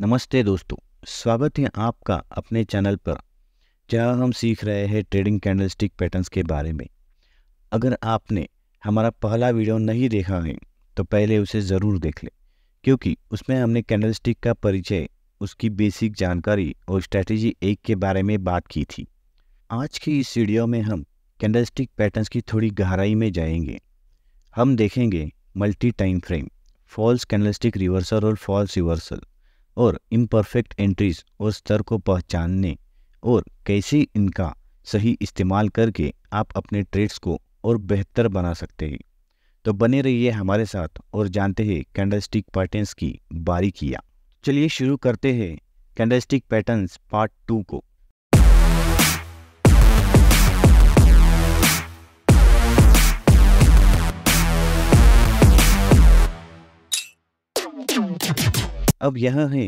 नमस्ते दोस्तों स्वागत है आपका अपने चैनल पर जहां हम सीख रहे हैं ट्रेडिंग कैंडलस्टिक पैटर्न्स के बारे में अगर आपने हमारा पहला वीडियो नहीं देखा है तो पहले उसे ज़रूर देख लें क्योंकि उसमें हमने कैंडलस्टिक का परिचय उसकी बेसिक जानकारी और स्ट्रैटेजी एक के बारे में बात की थी आज की इस वीडियो में हम कैंडलस्टिक पैटर्न्स की थोड़ी गहराई में जाएंगे हम देखेंगे multi time frame false candlestick reversal और फॉल्स रिवर्सल और इम्परफेक्ट एंट्रीज और स्तर को पहचानने और कैसे इनका सही इस्तेमाल करके आप अपने ट्रेड्स को और बेहतर बना सकते हैं तो बने रहिए हमारे साथ और जानते हैं कैंडलस्टिक पैटर्न्स की बारीकियाँ चलिए शुरू करते हैं कैंडलस्टिक पैटर्न्स पार्ट टू को अब यह है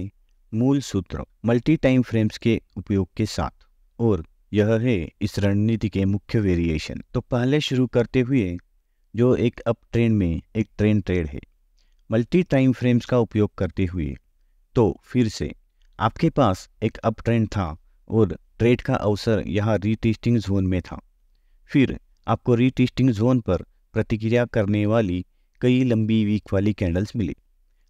मूल सूत्र मल्टी टाइम फ्रेम्स के उपयोग के साथ और यह है इस रणनीति के मुख्य वेरिएशन तो पहले शुरू करते हुए जो एक अप ट्रेंड में एक ट्रेंड ट्रेड है मल्टी टाइम फ्रेम्स का उपयोग करते हुए तो फिर से आपके पास एक अप ट्रेंड था और ट्रेड का अवसर यहाँ रीटेस्टिंग जोन में था फिर आपको रीटेस्टिंग जोन पर प्रतिक्रिया करने वाली कई लंबी वीक वाली कैंडल्स मिली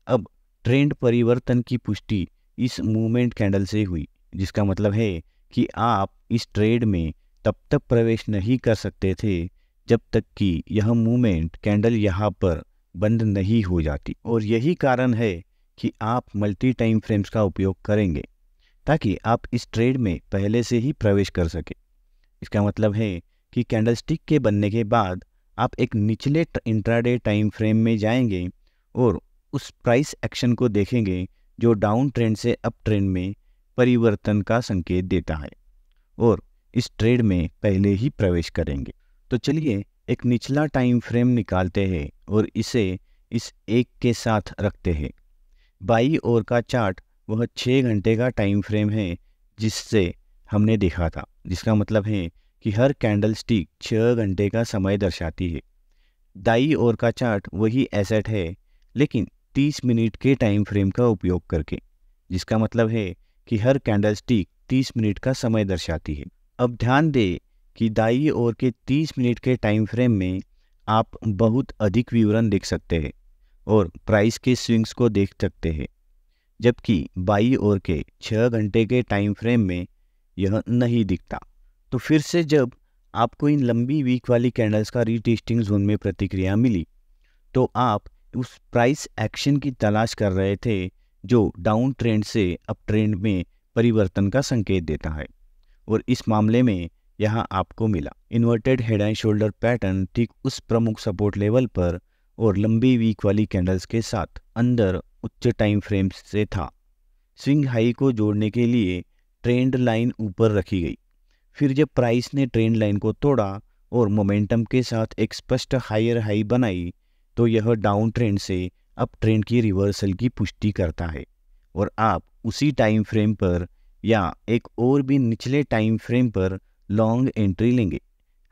अब ट्रेंड परिवर्तन की पुष्टि इस मूवमेंट कैंडल से हुई जिसका मतलब है कि आप इस ट्रेड में तब तक प्रवेश नहीं कर सकते थे जब तक कि यह मूवमेंट कैंडल यहाँ पर बंद नहीं हो जाती और यही कारण है कि आप मल्टी टाइम फ्रेम्स का उपयोग करेंगे ताकि आप इस ट्रेड में पहले से ही प्रवेश कर सकें इसका मतलब है कि कैंडलस्टिक के बनने के बाद आप एक निचले इंट्राडे टाइम फ्रेम में जाएंगे और उस प्राइस एक्शन को देखेंगे जो डाउन ट्रेंड से अप ट्रेंड में परिवर्तन का संकेत देता है और इस ट्रेड में पहले ही प्रवेश करेंगे तो चलिए एक निचला टाइम फ्रेम निकालते हैं और इसे इस एक के साथ रखते हैं बाई ओर का चार्ट वह छः घंटे का टाइम फ्रेम है जिससे हमने देखा था जिसका मतलब है कि हर कैंडल स्टिक छः घंटे का समय दर्शाती है दाई ओर का चार्ट वही एसेट है लेकिन तीस मिनट के टाइम फ्रेम का उपयोग करके जिसका मतलब है कि हर कैंडल स्टिक तीस मिनट का समय दर्शाती है अब ध्यान दें कि दाई ओर के तीस मिनट के टाइम फ्रेम में आप बहुत अधिक विवरण देख सकते हैं और प्राइस के स्विंग्स को देख सकते हैं जबकि बाई ओर के छः घंटे के टाइम फ्रेम में यह नहीं दिखता तो फिर से जब आपको इन लंबी वीक वाली कैंडल्स का रीटेस्टिंग जोन में प्रतिक्रिया मिली तो आप उस प्राइस एक्शन की तलाश कर रहे थे जो डाउन ट्रेंड से अप ट्रेंड में परिवर्तन का संकेत देता है और इस मामले में यहाँ आपको मिला inverted head and shoulder pattern ठीक उस प्रमुख सपोर्ट लेवल पर और लंबी वीक वाली कैंडल्स के साथ अंदर उच्च टाइम फ्रेम से था स्विंग हाई को जोड़ने के लिए ट्रेंड लाइन ऊपर रखी गई फिर जब प्राइस ने ट्रेंड लाइन को तोड़ा और मोमेंटम के साथ एक स्पष्ट हायर हाई बनाई तो यह डाउन ट्रेंड से अप ट्रेंड की रिवर्सल की पुष्टि करता है और आप उसी टाइम फ्रेम पर या एक और भी निचले टाइम फ्रेम पर लॉन्ग एंट्री लेंगे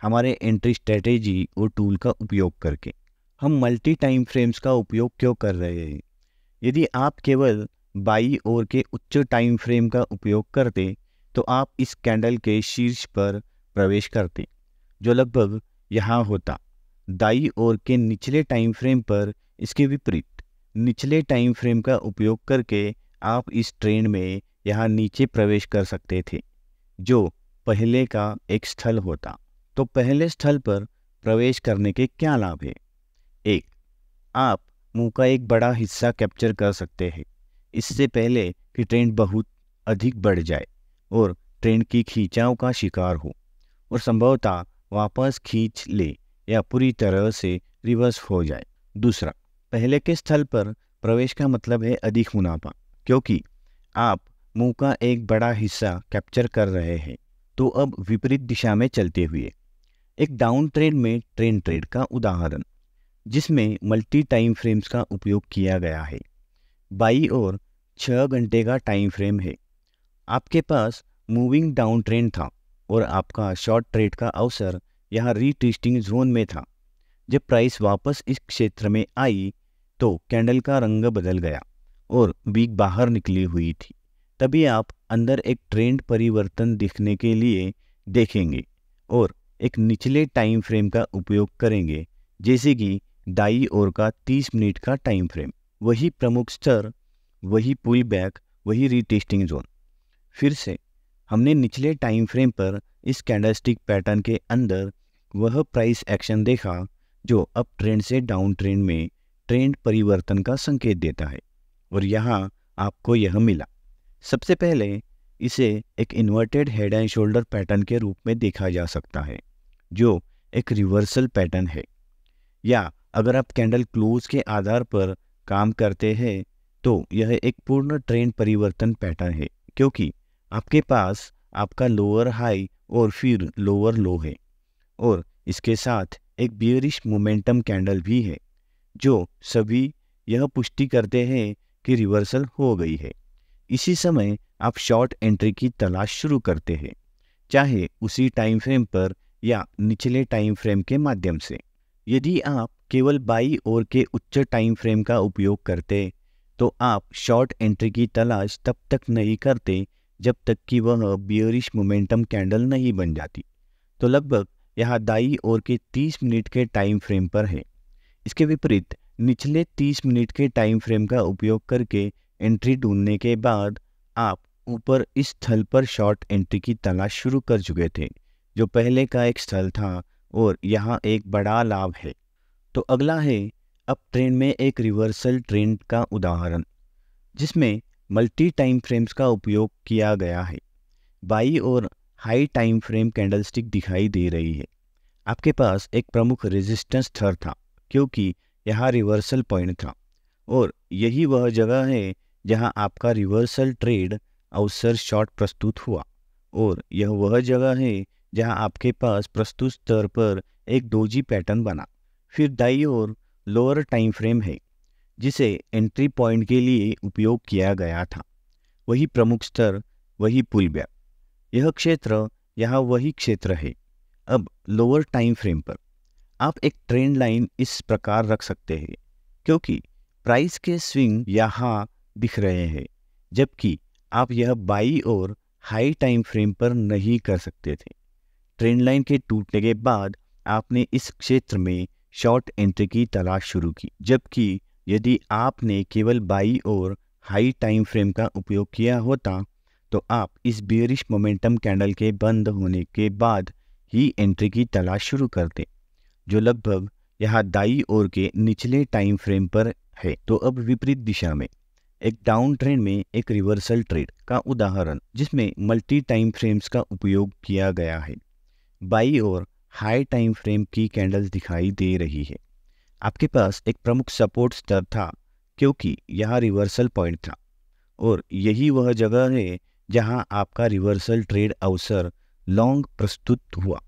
हमारे एंट्री स्ट्रेटेजी और टूल का उपयोग करके हम मल्टी टाइम फ्रेम्स का उपयोग क्यों कर रहे हैं यदि आप केवल बाई ओर के उच्च टाइम फ्रेम का उपयोग करते तो आप इस कैंडल के शीर्ष पर प्रवेश करते जो लगभग यहाँ होता दाई और के निचले टाइम फ्रेम पर इसके विपरीत निचले टाइम फ्रेम का उपयोग करके आप इस ट्रेन में यहाँ नीचे प्रवेश कर सकते थे जो पहले का एक स्थल होता तो पहले स्थल पर प्रवेश करने के क्या लाभ है एक आप मुंह का एक बड़ा हिस्सा कैप्चर कर सकते हैं इससे पहले कि ट्रेन बहुत अधिक बढ़ जाए और ट्रेन की खींचाव का शिकार हो और संभवतः वापस खींच ले या पूरी तरह से रिवर्स हो जाए दूसरा पहले के स्थल पर प्रवेश का मतलब है अधिक मुनाफा क्योंकि आप मुंह का एक बड़ा हिस्सा कैप्चर कर रहे हैं तो अब विपरीत दिशा में चलते हुए एक डाउन ट्रेड में ट्रेन ट्रेड का उदाहरण जिसमें मल्टी टाइम फ्रेम्स का उपयोग किया गया है बाई और छः घंटे का टाइम फ्रेम है आपके पास मूविंग डाउन ट्रेंड था और आपका शॉर्ट ट्रेड का अवसर यहाँ रीटेस्टिंग जोन में था जब प्राइस वापस इस क्षेत्र में आई तो कैंडल का रंग बदल गया और वीक बाहर निकली हुई थी तभी आप अंदर एक ट्रेंड परिवर्तन दिखने के लिए देखेंगे और एक निचले टाइम फ्रेम का उपयोग करेंगे जैसे कि दाई और का 30 मिनट का टाइम फ्रेम वही प्रमुख स्तर वही पुल बैक वही रीटेस्टिंग जोन फिर से हमने निचले टाइम फ्रेम पर इस कैंडलस्टिक पैटर्न के अंदर वह प्राइस एक्शन देखा जो अप ट्रेंड से डाउन ट्रेंड में ट्रेंड परिवर्तन का संकेत देता है और यहाँ आपको यह मिला सबसे पहले इसे एक inverted head and shoulder pattern के रूप में देखा जा सकता है जो एक रिवर्सल पैटर्न है या अगर आप कैंडल क्लोज के आधार पर काम करते हैं तो यह एक पूर्ण ट्रेंड परिवर्तन पैटर्न है क्योंकि आपके पास आपका लोअर हाई और फिर लोअर लो है और इसके साथ एक बियरिश मोमेंटम कैंडल भी है जो सभी यह पुष्टि करते हैं कि रिवर्सल हो गई है इसी समय आप शॉर्ट एंट्री की तलाश शुरू करते हैं चाहे उसी टाइम फ्रेम पर या निचले टाइम फ्रेम के माध्यम से यदि आप केवल बाई ओर के उच्च टाइम फ्रेम का उपयोग करते तो आप शॉर्ट एंट्री की तलाश तब तक नहीं करते जब तक कि वह बियरिश मोमेंटम कैंडल नहीं बन जाती तो लगभग यहाँ दाई और के 30 मिनट के टाइम फ्रेम पर है इसके विपरीत निचले 30 मिनट के टाइम फ्रेम का उपयोग करके एंट्री ढूंढने के बाद आप ऊपर इस स्थल पर शॉर्ट एंट्री की तलाश शुरू कर चुके थे जो पहले का एक स्थल था और यहाँ एक बड़ा लाभ है तो अगला है अब ट्रेन में एक रिवर्सल ट्रेंड का उदाहरण जिसमें मल्टी टाइम फ्रेम्स का उपयोग किया गया है बाई और हाई टाइम फ्रेम कैंडलस्टिक दिखाई दे रही है आपके पास एक प्रमुख रेजिस्टेंस थर था क्योंकि यहाँ रिवर्सल पॉइंट था और यही वह जगह है जहाँ आपका रिवर्सल ट्रेड अवसर शॉर्ट प्रस्तुत हुआ और यह वह जगह है जहाँ आपके पास प्रस्तुत स्तर पर एक दोजी पैटर्न बना फिर दाई और लोअर टाइम फ्रेम है जिसे एंट्री पॉइंट के लिए उपयोग किया गया था वही प्रमुख स्तर वही पुल बैक यह क्षेत्र यहाँ वही क्षेत्र है अब लोअर टाइम फ्रेम पर आप एक ट्रेंड लाइन इस प्रकार रख सकते हैं क्योंकि प्राइस के स्विंग यहाँ दिख रहे हैं जबकि आप यह बाई और हाई टाइम फ्रेम पर नहीं कर सकते थे ट्रेंड लाइन के टूटने के बाद आपने इस क्षेत्र में शॉर्ट एंट्री की तलाश शुरू की जबकि यदि आपने केवल बाई और हाई टाइम फ्रेम का उपयोग किया होता तो आप इस बियरिश मोमेंटम कैंडल के बंद होने के बाद ही एंट्री की तलाश शुरू कर दें जो लगभग यहाँ दाई ओर के निचले टाइम फ्रेम पर है तो अब विपरीत दिशा में एक डाउन ट्रेंड में एक रिवर्सल ट्रेड का उदाहरण जिसमें मल्टी टाइम फ्रेम्स का उपयोग किया गया है बाई ओर हाई टाइम फ्रेम की कैंडल्स दिखाई दे रही है आपके पास एक प्रमुख सपोर्ट स्तर था क्योंकि यह रिवर्सल पॉइंट था और यही वह जगह है जहां आपका रिवर्सल ट्रेड अवसर लॉन्ग प्रस्तुत हुआ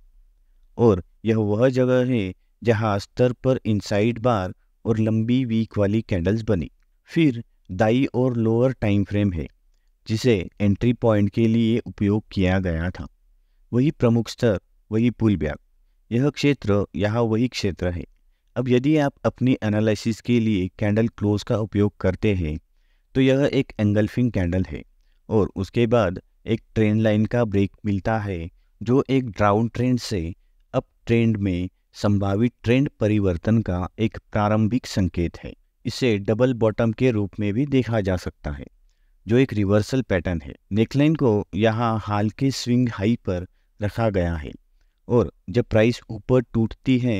और यह वह जगह है जहां स्तर पर इनसाइड बार और लंबी वीक वाली कैंडल्स बनी फिर दाई और लोअर टाइम फ्रेम है जिसे एंट्री पॉइंट के लिए उपयोग किया गया था वही प्रमुख स्तर वही पुल बैग यह क्षेत्र यहाँ वही क्षेत्र है अब यदि आप अपनी एनालिसिस के लिए कैंडल क्लोज का उपयोग करते हैं तो यह एक एंगल्फिंग कैंडल है और उसके बाद एक ट्रेन लाइन का ब्रेक मिलता है जो एक ड्राउन ट्रेंड से अप ट्रेंड में संभावित ट्रेंड परिवर्तन का एक प्रारंभिक संकेत है इसे डबल बॉटम के रूप में भी देखा जा सकता है जो एक रिवर्सल पैटर्न है नेकलाइन को यहाँ हाल के स्विंग हाई पर रखा गया है और जब प्राइस ऊपर टूटती है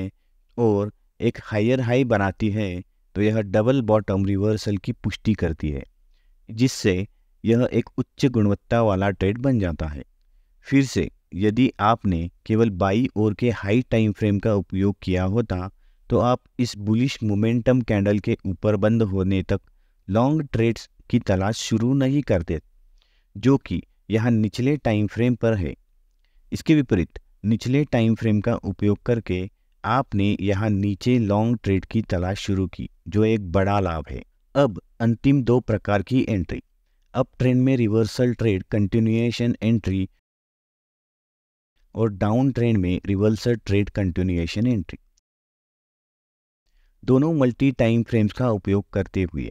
और एक हायर हाई बनाती है तो यह डबल बॉटम रिवर्सल की पुष्टि करती है जिससे यह एक उच्च गुणवत्ता वाला ट्रेड बन जाता है फिर से यदि आपने केवल बाई ओर के हाई टाइम फ्रेम का उपयोग किया होता तो आप इस बुलिश मोमेंटम कैंडल के ऊपर बंद होने तक लॉन्ग ट्रेड्स की तलाश शुरू नहीं करते जो कि यहाँ निचले टाइम फ्रेम पर है इसके विपरीत निचले टाइम फ्रेम का उपयोग करके आपने यहाँ नीचे लॉन्ग ट्रेड की तलाश शुरू की जो एक बड़ा लाभ है अब अंतिम दो प्रकार की एंट्री अप ट्रेंड में रिवर्सल ट्रेड कंटिन्यूएशन एंट्री और डाउन ट्रेंड में रिवर्सल ट्रेड कंटिन्यूएशन एंट्री दोनों मल्टी टाइम फ्रेम्स का उपयोग करते हुए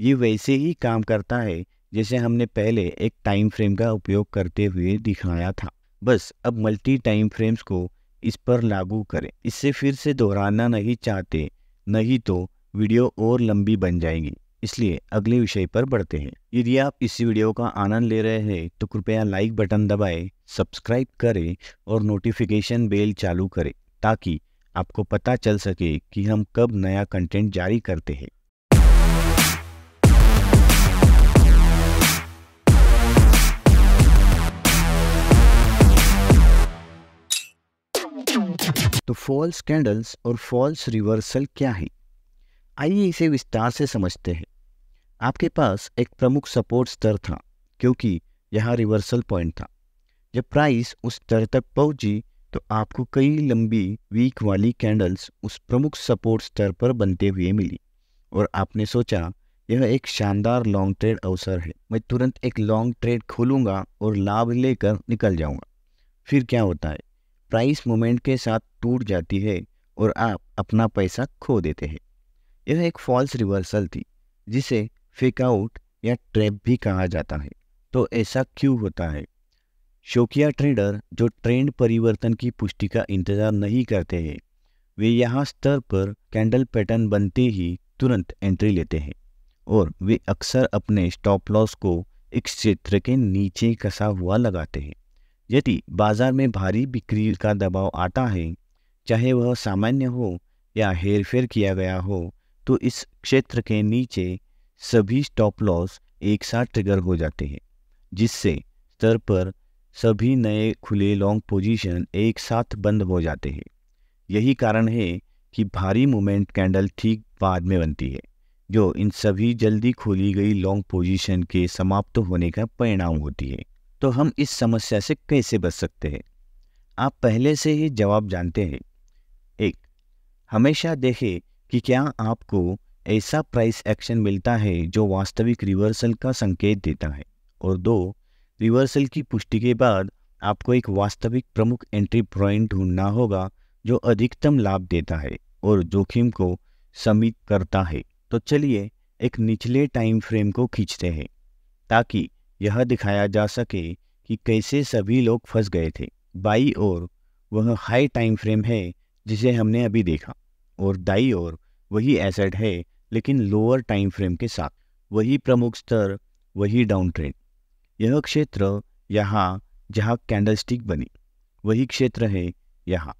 ये वैसे ही काम करता है जैसे हमने पहले एक टाइम फ्रेम का उपयोग करते हुए दिखाया था बस अब मल्टी टाइम फ्रेम्स को इस पर लागू करें इससे फिर से दोहराना नहीं चाहते नहीं तो वीडियो और लंबी बन जाएगी इसलिए अगले विषय पर बढ़ते हैं यदि आप इस वीडियो का आनंद ले रहे हैं तो कृपया लाइक बटन दबाएं, सब्सक्राइब करें और नोटिफिकेशन बेल चालू करें ताकि आपको पता चल सके कि हम कब नया कंटेंट जारी करते हैं तो फॉल्स कैंडल्स और फॉल्स रिवर्सल क्या है आइए इसे विस्तार से समझते हैं आपके पास एक प्रमुख सपोर्ट स्तर था क्योंकि यहाँ रिवर्सल पॉइंट था जब प्राइस उस स्तर तक पहुंची तो आपको कई लंबी वीक वाली कैंडल्स उस प्रमुख सपोर्ट स्तर पर बनते हुए मिली और आपने सोचा यह एक शानदार लॉन्ग ट्रेड अवसर है मैं तुरंत एक लॉन्ग ट्रेड खोलूंगा और लाभ लेकर निकल जाऊंगा फिर क्या होता है प्राइस मोमेंट के साथ टूट जाती है और आप अपना पैसा खो देते हैं यह एक फॉल्स रिवर्सल थी जिसे फेकआउट या ट्रैप भी कहा जाता है तो ऐसा क्यों होता है शोकिया ट्रेडर जो ट्रेंड परिवर्तन की पुष्टि का इंतजार नहीं करते हैं वे यहाँ स्तर पर कैंडल पैटर्न बनते ही तुरंत एंट्री लेते हैं और वे अक्सर अपने स्टॉप लॉस को एक क्षेत्र के नीचे कसा हुआ लगाते हैं यदि बाजार में भारी बिक्री का दबाव आता है चाहे वह सामान्य हो या हेरफेर किया गया हो तो इस क्षेत्र के नीचे सभी स्टॉप लॉस एक साथ ट्रिगर हो जाते हैं जिससे स्तर पर सभी नए खुले लॉन्ग पोजीशन एक साथ बंद हो जाते हैं यही कारण है कि भारी मोमेंट कैंडल ठीक बाद में बनती है जो इन सभी जल्दी खोली गई लॉन्ग पोजीशन के समाप्त होने का परिणाम होती है तो हम इस समस्या से कैसे बच सकते हैं आप पहले से ही जवाब जानते हैं एक हमेशा देखें कि क्या आपको ऐसा प्राइस एक्शन मिलता है जो वास्तविक रिवर्सल का संकेत देता है और दो रिवर्सल की पुष्टि के बाद आपको एक वास्तविक प्रमुख एंट्री पॉइंट ढूंढना होगा जो अधिकतम लाभ देता है और जोखिम को समित करता है तो चलिए एक निचले टाइम फ्रेम को खींचते हैं ताकि यह दिखाया जा सके कि कैसे सभी लोग फंस गए थे बाई और वह हाई टाइम फ्रेम है जिसे हमने अभी देखा और दाई ओर वही एसेट है लेकिन लोअर टाइम फ्रेम के साथ वही प्रमुख स्तर वही डाउन ट्रेंड यह क्षेत्र यहाँ जहाँ कैंडलस्टिक बनी वही क्षेत्र है यहाँ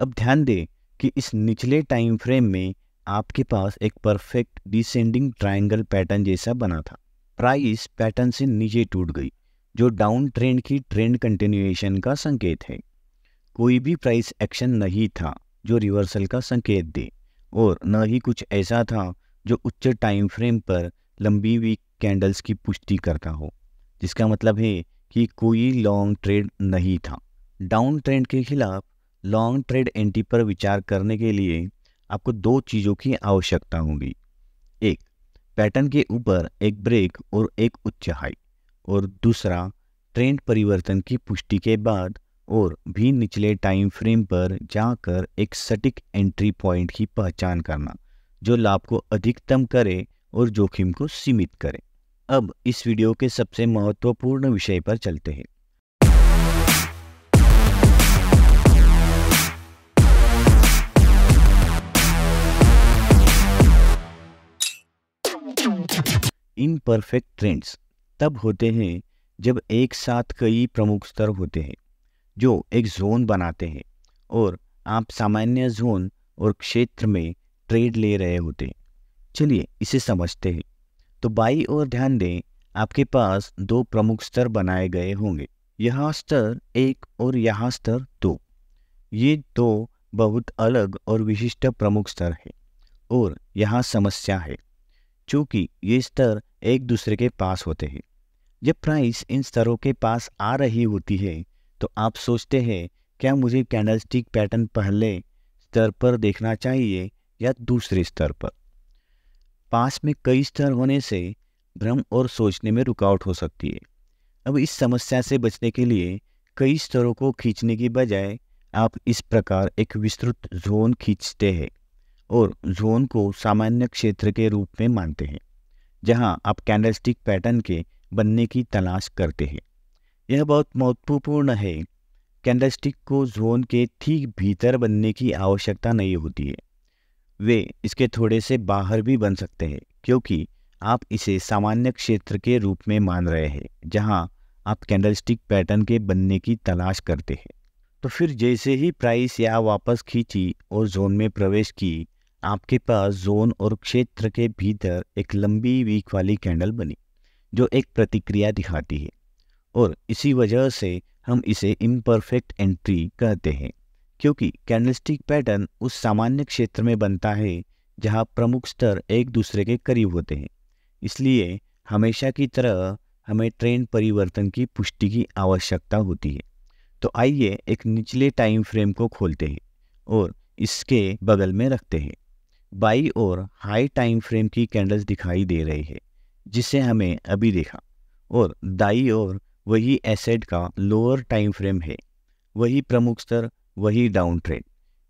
अब ध्यान दें कि इस निचले टाइम फ्रेम में आपके पास एक परफेक्ट डिसेंडिंग ट्रायंगल पैटर्न जैसा बना था प्राइस पैटर्न से नीचे टूट गई जो डाउन ट्रेंड की ट्रेंड कंटिन्यूएशन का संकेत है कोई भी प्राइस एक्शन नहीं था जो रिवर्सल का संकेत दे और न ही कुछ ऐसा था जो उच्च टाइम फ्रेम पर लंबी वीक कैंडल्स की पुष्टि करता हो जिसका मतलब है कि कोई लॉन्ग ट्रेड नहीं था डाउन ट्रेंड के खिलाफ लॉन्ग ट्रेड एंटी पर विचार करने के लिए आपको दो चीज़ों की आवश्यकता होगी एक पैटर्न के ऊपर एक ब्रेक और एक उच्च हाई और दूसरा ट्रेंड परिवर्तन की पुष्टि के बाद और भी निचले टाइम फ्रेम पर जाकर एक सटीक एंट्री पॉइंट की पहचान करना जो लाभ को अधिकतम करे और जोखिम को सीमित करे अब इस वीडियो के सबसे महत्वपूर्ण विषय पर चलते हैं इन परफेक्ट ट्रेंड्स तब होते हैं जब एक साथ कई प्रमुख स्तर होते हैं जो एक जोन बनाते हैं और आप सामान्य जोन और क्षेत्र में ट्रेड ले रहे होते हैं चलिए इसे समझते हैं तो बाई और ध्यान दें आपके पास दो प्रमुख स्तर बनाए गए होंगे यहाँ स्तर एक और यहाँ स्तर दो ये दो बहुत अलग और विशिष्ट प्रमुख स्तर है और यहाँ समस्या है चूँकि ये स्तर एक दूसरे के पास होते हैं जब प्राइस इन स्तरों के पास आ रही होती है तो आप सोचते हैं क्या मुझे कैंडल स्टिक पैटर्न पहले स्तर पर देखना चाहिए या दूसरे स्तर पर पास में कई स्तर होने से भ्रम और सोचने में रुकावट हो सकती है अब इस समस्या से बचने के लिए कई स्तरों को खींचने की बजाय आप इस प्रकार एक विस्तृत जोन खींचते हैं और जोन को सामान्य क्षेत्र के रूप में मानते हैं जहां आप कैंडलस्टिक पैटर्न के बनने की तलाश करते हैं यह बहुत महत्वपूर्ण है कैंडलस्टिक को जोन के ठीक भीतर बनने की आवश्यकता नहीं होती है वे इसके थोड़े से बाहर भी बन सकते हैं क्योंकि आप इसे सामान्य क्षेत्र के रूप में मान रहे हैं जहां आप कैंडलस्टिक पैटर्न के बनने की तलाश करते हैं तो फिर जैसे ही प्राइस या वापस खींची और जोन में प्रवेश की आपके पास जोन और क्षेत्र के भीतर एक लंबी वीक वाली कैंडल बनी जो एक प्रतिक्रिया दिखाती है और इसी वजह से हम इसे इम्परफेक्ट एंट्री कहते हैं क्योंकि कैंडलस्टिक पैटर्न उस सामान्य क्षेत्र में बनता है जहां प्रमुख स्तर एक दूसरे के करीब होते हैं इसलिए हमेशा की तरह हमें ट्रेंड परिवर्तन की पुष्टि की आवश्यकता होती है तो आइए एक निचले टाइम फ्रेम को खोलते हैं और इसके बगल में रखते हैं बाई और हाई टाइम फ्रेम की कैंडल्स दिखाई दे रही है जिसे हमें अभी देखा और दाई और वही एसेट का लोअर टाइम फ्रेम है वही प्रमुख स्तर वही डाउन ट्रेंड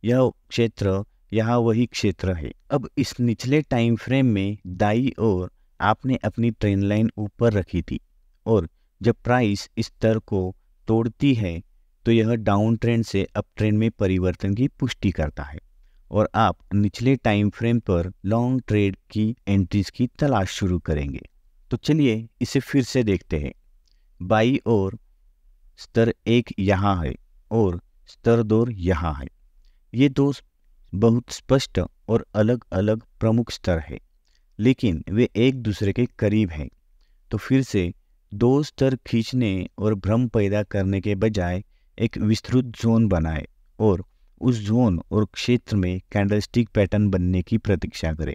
यह क्षेत्र यहाँ वही क्षेत्र है अब इस निचले टाइम फ्रेम में दाई और आपने अपनी ट्रेन लाइन ऊपर रखी थी और जब प्राइस इस स्तर को तोड़ती है तो यह डाउन ट्रेंड से अप ट्रेंड में परिवर्तन की पुष्टि करता है और आप निचले टाइम फ्रेम पर लॉन्ग ट्रेड की एंट्रीज की तलाश शुरू करेंगे तो चलिए इसे फिर से देखते हैं बाई और स्तर एक यहाँ है और स्तर दो यहाँ है ये दो बहुत स्पष्ट और अलग अलग प्रमुख स्तर है लेकिन वे एक दूसरे के करीब हैं तो फिर से दो स्तर खींचने और भ्रम पैदा करने के बजाय एक विस्तृत जोन बनाए और उस जोन और क्षेत्र में कैंडलस्टिक पैटर्न बनने की प्रतीक्षा करें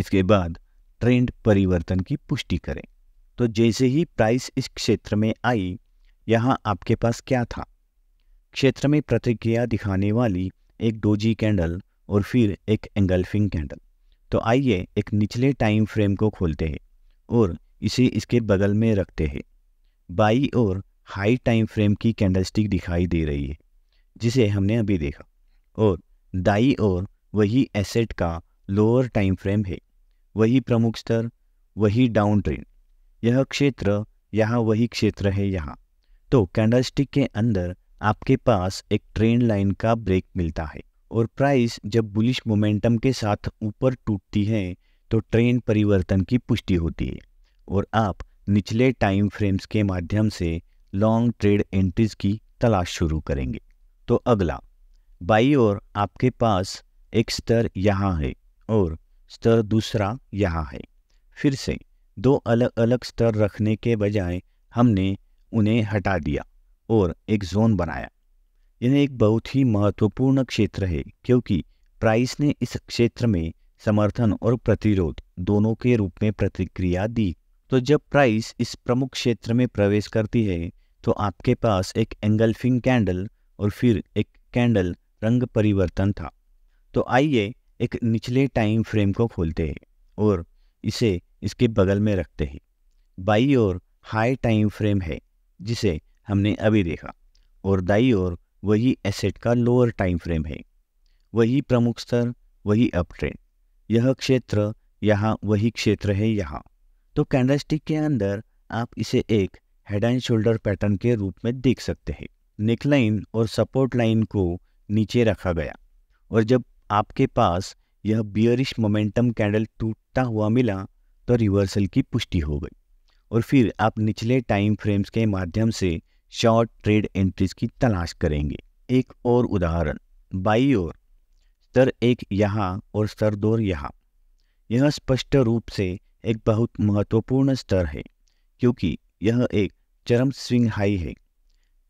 इसके बाद ट्रेंड परिवर्तन की पुष्टि करें तो जैसे ही प्राइस इस क्षेत्र में आई यहाँ आपके पास क्या था क्षेत्र में प्रतिक्रिया दिखाने वाली एक डोजी कैंडल और फिर एक एंगल्फिंग कैंडल तो आइए एक निचले टाइम फ्रेम को खोलते हैं और इसे इसके बगल में रखते हैं बाई और हाई टाइम फ्रेम की कैंडलस्टिक दिखाई दे रही है जिसे हमने अभी देखा और दाई और वही एसेट का लोअर टाइम फ्रेम है वही प्रमुख स्तर वही डाउन ट्रेंड यह क्षेत्र यहाँ वही क्षेत्र है यहाँ तो कैंडलस्टिक के अंदर आपके पास एक ट्रेन लाइन का ब्रेक मिलता है और प्राइस जब बुलिश मोमेंटम के साथ ऊपर टूटती है तो ट्रेन परिवर्तन की पुष्टि होती है और आप निचले टाइम फ्रेम्स के माध्यम से लॉन्ग ट्रेड एंट्रीज की तलाश शुरू करेंगे तो अगला बाई और आपके पास एक स्तर यहाँ है और स्तर दूसरा यहाँ है फिर से दो अलग अलग स्तर रखने के बजाय हमने उन्हें हटा दिया और एक जोन बनाया यह एक बहुत ही महत्वपूर्ण क्षेत्र है क्योंकि प्राइस ने इस क्षेत्र में समर्थन और प्रतिरोध दोनों के रूप में प्रतिक्रिया दी तो जब प्राइस इस प्रमुख क्षेत्र में प्रवेश करती है तो आपके पास एक एंगल्फिंग कैंडल और फिर एक कैंडल रंग परिवर्तन था तो आइए एक निचले टाइम फ्रेम को खोलते हैं और इसे इसके बगल में रखते हैं बाई और हाई टाइम फ्रेम है जिसे हमने अभी देखा और दाई और वही एसेट का लोअर टाइम फ्रेम है वही प्रमुख स्तर वही अप ट्रेंड यह क्षेत्र यहाँ वही क्षेत्र है यहाँ तो कैंडलस्टिक के अंदर आप इसे एक हेड एंड शोल्डर पैटर्न के रूप में देख सकते हैं नेक लाइन और सपोर्ट लाइन को नीचे रखा गया और जब आपके पास यह बियरिश मोमेंटम कैंडल टूटता हुआ मिला तो रिवर्सल की पुष्टि हो गई और फिर आप निचले टाइम फ्रेम्स के माध्यम से शॉर्ट ट्रेड एंट्रीज की तलाश करेंगे एक और उदाहरण बाई और स्तर एक यहाँ और स्तर दो यहाँ यह स्पष्ट रूप से एक बहुत महत्वपूर्ण स्तर है क्योंकि यह एक चरम स्विंग हाई है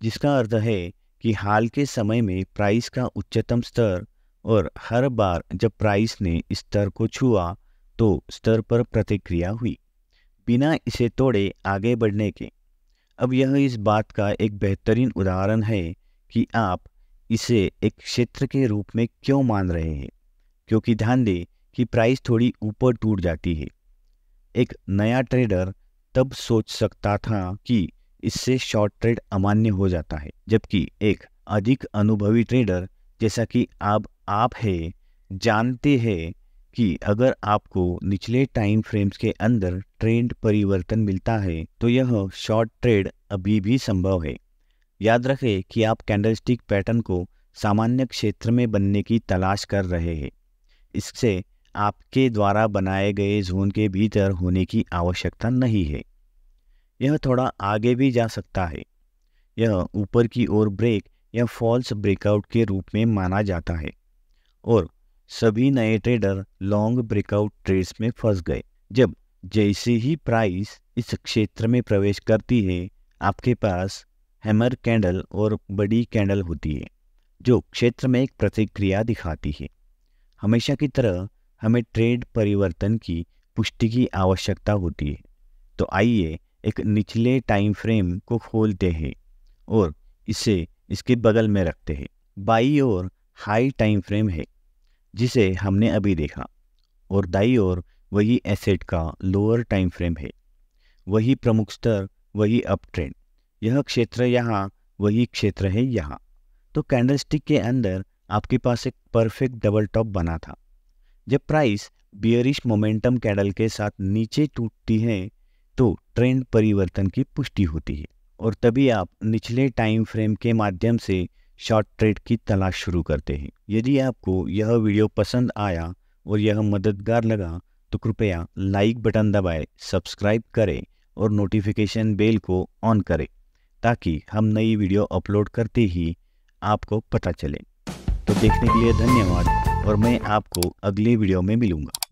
जिसका अर्थ है कि हाल के समय में प्राइस का उच्चतम स्तर और हर बार जब प्राइस ने इस स्तर को छुआ तो स्तर पर प्रतिक्रिया हुई बिना इसे तोड़े आगे बढ़ने के अब यह इस बात का एक बेहतरीन उदाहरण है कि आप इसे एक क्षेत्र के रूप में क्यों मान रहे हैं क्योंकि ध्यान दें कि प्राइस थोड़ी ऊपर टूट जाती है एक नया ट्रेडर तब सोच सकता था कि इससे शॉर्ट ट्रेड अमान्य हो जाता है जबकि एक अधिक अनुभवी ट्रेडर जैसा कि आप आप है जानते हैं कि अगर आपको निचले टाइम फ्रेम्स के अंदर ट्रेंड परिवर्तन मिलता है तो यह शॉर्ट ट्रेड अभी भी संभव है याद रखें कि आप कैंडलस्टिक पैटर्न को सामान्य क्षेत्र में बनने की तलाश कर रहे हैं इससे आपके द्वारा बनाए गए जोन के भीतर होने की आवश्यकता नहीं है यह थोड़ा आगे भी जा सकता है यह ऊपर की ओर ब्रेक या फॉल्स ब्रेकआउट के रूप में माना जाता है और सभी नए ट्रेडर लॉन्ग ब्रेकआउट ट्रेड्स में फंस गए जब जैसे ही प्राइस इस क्षेत्र में प्रवेश करती है आपके पास हैमर कैंडल और बड़ी कैंडल होती है जो क्षेत्र में एक प्रतिक्रिया दिखाती है हमेशा की तरह हमें ट्रेड परिवर्तन की पुष्टि की आवश्यकता होती है तो आइए एक निचले टाइम फ्रेम को खोलते हैं और इसे इसके बगल में रखते हैं बाई और हाई टाइम फ्रेम है जिसे हमने अभी देखा और दाई और वही एसेट का लोअर टाइम फ्रेम है वही प्रमुख स्तर वही अप ट्रेंड यह क्षेत्र यहाँ वही क्षेत्र है यहाँ तो कैंडलस्टिक के अंदर आपके पास एक परफेक्ट डबल टॉप बना था जब प्राइस बियरिश मोमेंटम कैंडल के साथ नीचे टूटती है तो ट्रेंड परिवर्तन की पुष्टि होती है और तभी आप निचले टाइम फ्रेम के माध्यम से शॉर्ट ट्रेड की तलाश शुरू करते हैं यदि आपको यह वीडियो पसंद आया और यह मददगार लगा तो कृपया लाइक बटन दबाएं, सब्सक्राइब करें और नोटिफिकेशन बेल को ऑन करें ताकि हम नई वीडियो अपलोड करते ही आपको पता चले तो देखने के लिए धन्यवाद और मैं आपको अगले वीडियो में मिलूँगा